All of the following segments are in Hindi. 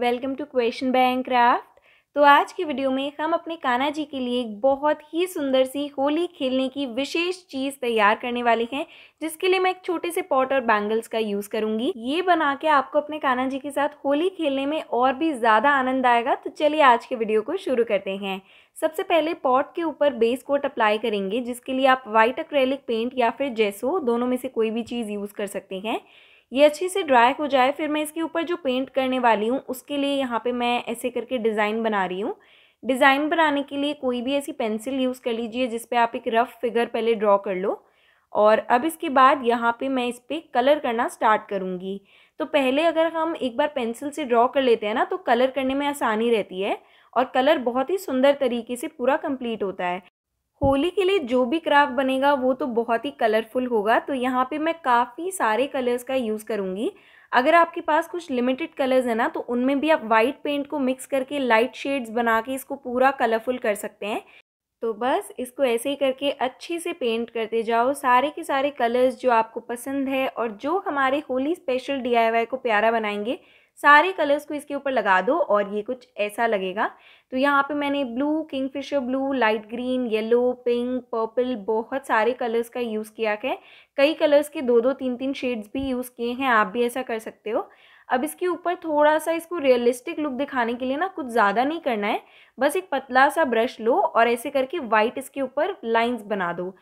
welcome to question bank craft तो आज की वीडियो में हम अपने कान्हा जी के लिए एक बहुत ही सुंदर सी होली खेलने की विशेष चीज़ तैयार करने वाले हैं जिसके लिए मैं एक छोटे से पॉट और बैंगल्स का यूज़ करूंगी ये बना के आपको अपने कान्हा जी के साथ होली खेलने में और भी ज़्यादा आनंद आएगा तो चलिए आज के वीडियो को शुरू करते हैं सबसे पहले पॉट के ऊपर बेस कोट अप्लाई करेंगे जिसके लिए आप वाइट अक्रेलिक पेंट या फिर जेसो दोनों में से कोई भी चीज़ यूज़ कर सकते हैं ये अच्छे से ड्राई हो जाए फिर मैं इसके ऊपर जो पेंट करने वाली हूँ उसके लिए यहाँ पे मैं ऐसे करके डिज़ाइन बना रही हूँ डिज़ाइन बनाने के लिए कोई भी ऐसी पेंसिल यूज़ कर लीजिए जिस पर आप एक रफ़ फिगर पहले ड्रॉ कर लो और अब इसके बाद यहाँ पे मैं इस पर कलर करना स्टार्ट करूँगी तो पहले अगर हम एक बार पेंसिल से ड्रॉ कर लेते हैं ना तो कलर करने में आसानी रहती है और कलर बहुत ही सुंदर तरीके से पूरा कंप्लीट होता है होली के लिए जो भी क्राफ्ट बनेगा वो तो बहुत ही कलरफुल होगा तो यहाँ पे मैं काफ़ी सारे कलर्स का यूज़ करूँगी अगर आपके पास कुछ लिमिटेड कलर्स है ना तो उनमें भी आप वाइट पेंट को मिक्स करके लाइट शेड्स बना के इसको पूरा कलरफुल कर सकते हैं तो बस इसको ऐसे ही करके अच्छे से पेंट करते जाओ सारे के सारे कलर्स जो आपको पसंद है और जो हमारे होली स्पेशल डी को प्यारा बनाएंगे सारे कलर्स को इसके ऊपर लगा दो और ये कुछ ऐसा लगेगा तो यहाँ पे मैंने blue kingfisher blue light green yellow pink purple बहुत सारे कलर्स का यूज़ किया है कई कलर्स के दो दो तीन तीन शेड्स भी यूज़ किए हैं आप भी ऐसा कर सकते हो अब इसके ऊपर थोड़ा सा इसको रियलिस्टिक लुक दिखाने के लिए ना कुछ ज़्यादा नहीं करना है बस एक पतला सा ब्रश लो और ऐसे करके वाइट इसके ऊपर लाइन्स बना दो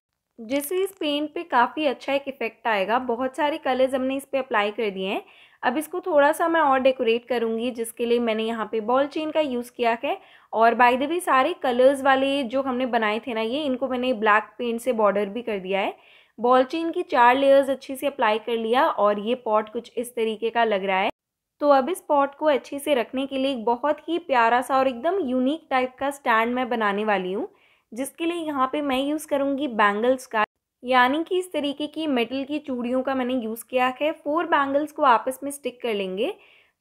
जिससे इस पेंट पे काफ़ी अच्छा एक इफेक्ट आएगा बहुत सारे कलर्स हमने इस पर अप्लाई कर दिए हैं अब इसको थोड़ा सा मैं और डेकोरेट करूँगी जिसके लिए मैंने यहाँ पे बॉल चेन का यूज़ किया है और बाय द वे सारे कलर्स वाले जो हमने बनाए थे ना ये इनको मैंने ब्लैक पेंट से बॉर्डर भी कर दिया है बॉल चेन की चार लेयर्स अच्छे से अप्लाई कर लिया और ये पॉट कुछ इस तरीके का लग रहा है तो अब इस पॉट को अच्छे से रखने के लिए एक बहुत ही प्यारा सा और एकदम यूनिक टाइप का स्टैंड मैं बनाने वाली हूँ जिसके लिए यहाँ पे मैं यूज़ करूँगी बैंगल्स का यानी कि इस तरीके की मेटल की चूड़ियों का मैंने यूज़ किया है फोर बैंगल्स को आपस में स्टिक कर लेंगे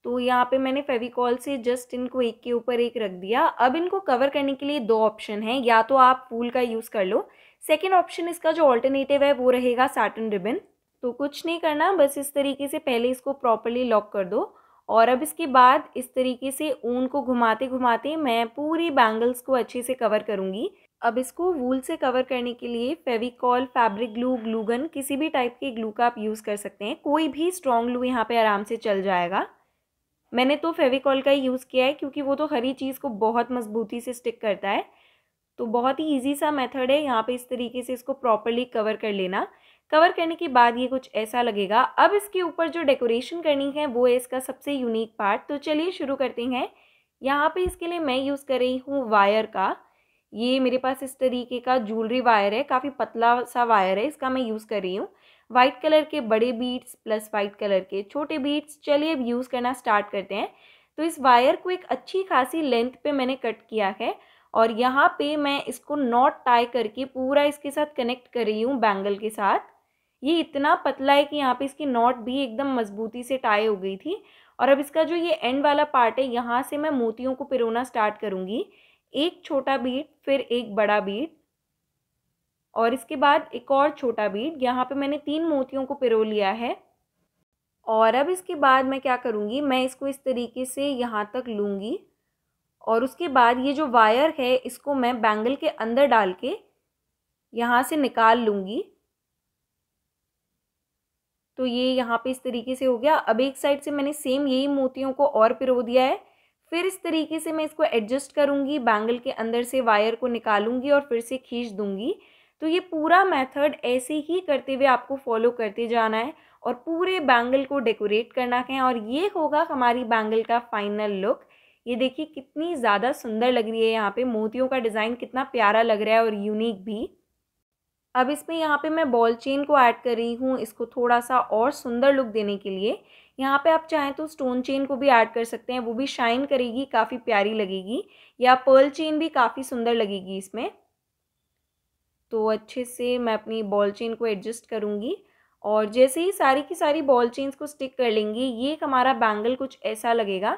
तो यहाँ पे मैंने फेविकॉल से जस्ट इनको एक के ऊपर एक रख दिया अब इनको कवर करने के लिए दो ऑप्शन हैं या तो आप फूल का यूज़ कर लो सेकेंड ऑप्शन इसका जो ऑल्टरनेटिव है वो रहेगा साटन रिबन तो कुछ नहीं करना बस इस तरीके से पहले इसको प्रॉपरली लॉक कर दो और अब इसके बाद इस तरीके से ऊन को घुमाते घुमाते मैं पूरी बैंगल्स को अच्छे से कवर करूँगी अब इसको वूल से कवर करने के लिए फेविकॉल फैब्रिक ग्लू ग्लूगन किसी भी टाइप के ग्लू का आप यूज़ कर सकते हैं कोई भी स्ट्रॉन्ग ग्लू यहाँ पे आराम से चल जाएगा मैंने तो फेविकॉल का ही यूज़ किया है क्योंकि वो तो हरी चीज़ को बहुत मजबूती से स्टिक करता है तो बहुत ही ईजी सा मेथड है यहाँ पे इस तरीके से इसको प्रॉपरली कवर कर लेना कवर करने के बाद ये कुछ ऐसा लगेगा अब इसके ऊपर जो डेकोरेशन करनी है वो है इसका सबसे यूनिक पार्ट तो चलिए शुरू करते हैं यहाँ पे इसके लिए मैं यूज़ कर रही हूँ वायर का ये मेरे पास इस तरीके का ज्वेलरी वायर है काफ़ी पतला सा वायर है इसका मैं यूज़ कर रही हूँ वाइट कलर के बड़े बीट्स प्लस वाइट कलर के छोटे बीट्स चलिए अब यूज़ करना स्टार्ट करते हैं तो इस वायर को एक अच्छी खासी लेंथ पे मैंने कट किया है और यहाँ पे मैं इसको नॉट टाई करके पूरा इसके साथ कनेक्ट कर रही हूँ बैंगल के साथ ये इतना पतला है कि यहाँ पे इसकी नॉट भी एकदम मजबूती से टाई हो गई थी और अब इसका जो ये एंड वाला पार्ट है यहाँ से मैं मोतियों को पिरोना स्टार्ट करूँगी एक छोटा बीट फिर एक बड़ा बीट और इसके बाद एक और छोटा बीट यहाँ पे मैंने तीन मोतियों को पिरो लिया है और अब इसके बाद मैं क्या करूँगी मैं इसको इस तरीके से यहाँ तक लूँगी और उसके बाद ये जो वायर है इसको मैं बैंगल के अंदर डाल के यहाँ से निकाल लूँगी तो ये यहाँ पे इस तरीके से हो गया अब एक साइड से मैंने सेम यही मोतियों को और पिरो दिया है फिर इस तरीके से मैं इसको एडजस्ट करूँगी बैंगल के अंदर से वायर को निकालूंगी और फिर से खींच दूँगी तो ये पूरा मेथड ऐसे ही करते हुए आपको फॉलो करते जाना है और पूरे बैंगल को डेकोरेट करना है और ये होगा हमारी बैंगल का फाइनल लुक ये देखिए कितनी ज़्यादा सुंदर लग रही है यहाँ पे मोतियों का डिज़ाइन कितना प्यारा लग रहा है और यूनिक भी अब इसमें यहाँ पे मैं बॉल चेन को ऐड कर रही हूँ इसको थोड़ा सा और सुंदर लुक देने के लिए यहाँ पे आप चाहें तो स्टोन चेन को भी ऐड कर सकते हैं वो भी शाइन करेगी काफ़ी प्यारी लगेगी या पर्ल चेन भी काफ़ी सुंदर लगेगी इसमें तो अच्छे से मैं अपनी बॉल चेन को एडजस्ट करूँगी और जैसे ही सारी की सारी बॉल चेन्स को स्टिक कर लेंगी ये हमारा बैंगल कुछ ऐसा लगेगा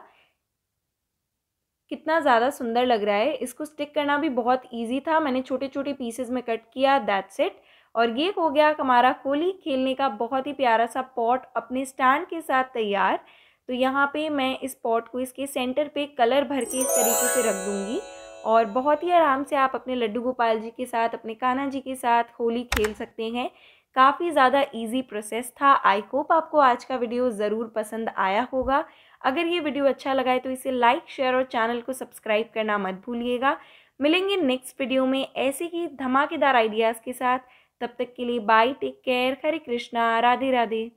कितना ज़्यादा सुंदर लग रहा है इसको स्टिक करना भी बहुत ईजी था मैंने छोटे छोटे पीसेज में कट किया दैट्स इट और ये हो गया हमारा होली खेलने का बहुत ही प्यारा सा पॉट अपने स्टैंड के साथ तैयार तो यहाँ पे मैं इस पॉट को इसके सेंटर पे कलर भर के इस तरीके से रख दूँगी और बहुत ही आराम से आप अपने लड्डू गोपाल जी के साथ अपने कान्हा जी के साथ होली खेल सकते हैं काफ़ी ज़्यादा इजी प्रोसेस था आई होप आपको आज का वीडियो ज़रूर पसंद आया होगा अगर ये वीडियो अच्छा लगा है तो इसे लाइक शेयर और चैनल को सब्सक्राइब करना मत भूलिएगा मिलेंगे नेक्स्ट वीडियो में ऐसे ही धमाकेदार आइडियाज़ के साथ तब तक के लिए bye take care Hare Krishna Radhe Radhe